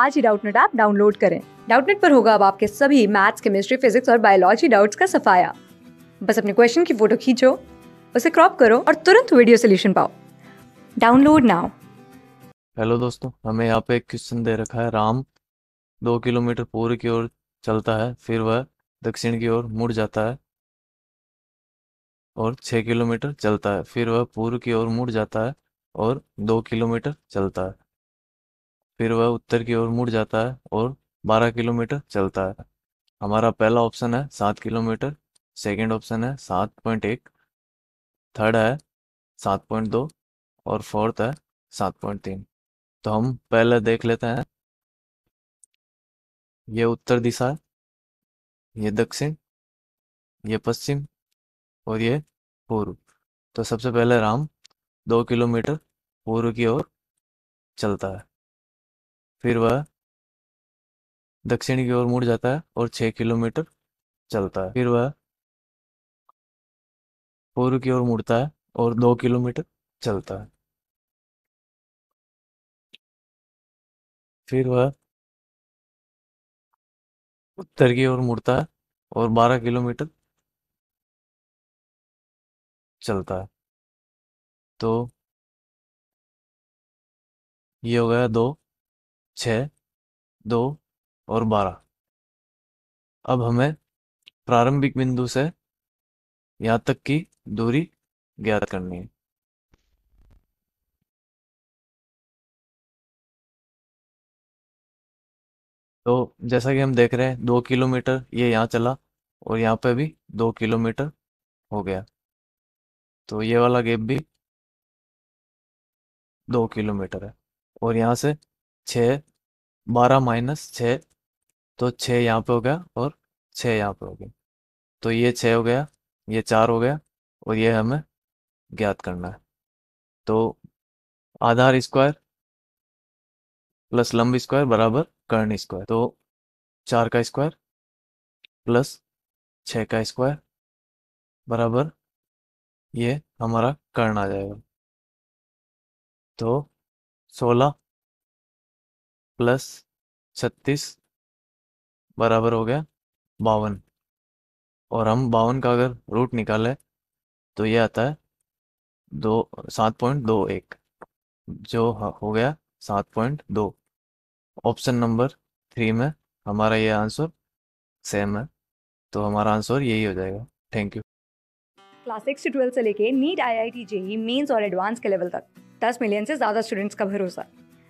आज ही Doubtnut app download करें डाउटनेट पर होगा अब आपके सभी मैथ्स केमिस्ट्री फिजिक्स और बायोलॉजी डाउट्स का सफाया बस अपने क्वेश्चन की फोटो खींचो उसे क्रॉप करो और तुरंत वीडियो सोल्यूशन पाओ डाउनलोड नाउ हेलो दोस्तों हमें यहाँ पे एक क्वेश्चन दे रखा है राम दो किलोमीटर पूर्व की ओर चलता है फिर वह दक्षिण की ओर मुड़ जाता है और छः किलोमीटर चलता है फिर वह पूर्व की ओर मुड़ जाता है और दो किलोमीटर चलता है फिर वह उत्तर की ओर मुड़ जाता है और 12 किलोमीटर चलता है हमारा पहला ऑप्शन है सात किलोमीटर सेकेंड ऑप्शन है सात पॉइंट एक थर्ड है सात पॉइंट दो और फोर्थ है सात पॉइंट तीन तो हम पहले देख लेते हैं ये उत्तर दिशा ये दक्षिण ये पश्चिम और ये पूर्व तो सबसे पहले राम दो किलोमीटर पूर्व की ओर चलता है फिर वह दक्षिण की ओर मुड़ जाता है और छह किलोमीटर चलता है फिर वह पूर्व की ओर मुड़ता है और दो किलोमीटर चलता है फिर वह उत्तर की ओर मुड़ता है और बारह किलोमीटर चलता है तो ये हो गया दो छ दो और बारह अब हमें प्रारंभिक बिंदु से यहाँ तक की दूरी ज्ञात करनी है तो जैसा कि हम देख रहे हैं दो किलोमीटर ये यहाँ चला और यहाँ पे भी दो किलोमीटर हो गया तो ये वाला गेप भी दो किलोमीटर है और यहाँ से छः बारह माइनस छः तो छः यहाँ पे हो गया और छः यहाँ पे हो गया तो ये छः हो गया ये चार हो गया और ये हमें ज्ञात करना है तो आधार स्क्वायर प्लस लंब स्क्वायर बराबर कर्ण स्क्वायर तो चार का स्क्वायर प्लस छः का स्क्वायर बराबर ये हमारा कर्ण आ जाएगा तो सोलह प्लस छत्तीस बराबर हो गया बावन और हम बावन का अगर रूट निकाले तो ये आता है दो सात पॉइंट दो एक जो हो गया सात पॉइंट दो ऑप्शन नंबर थ्री में हमारा ये आंसर सेम है तो हमारा आंसर यही हो जाएगा थैंक यू क्लास सिक्स से ट्वेल्थ से लेके NEET I I T JEE Mains और एडवांस के लेवल तक दस मिलियन से ज़्यादा स्टूडेंट्स का भरोसा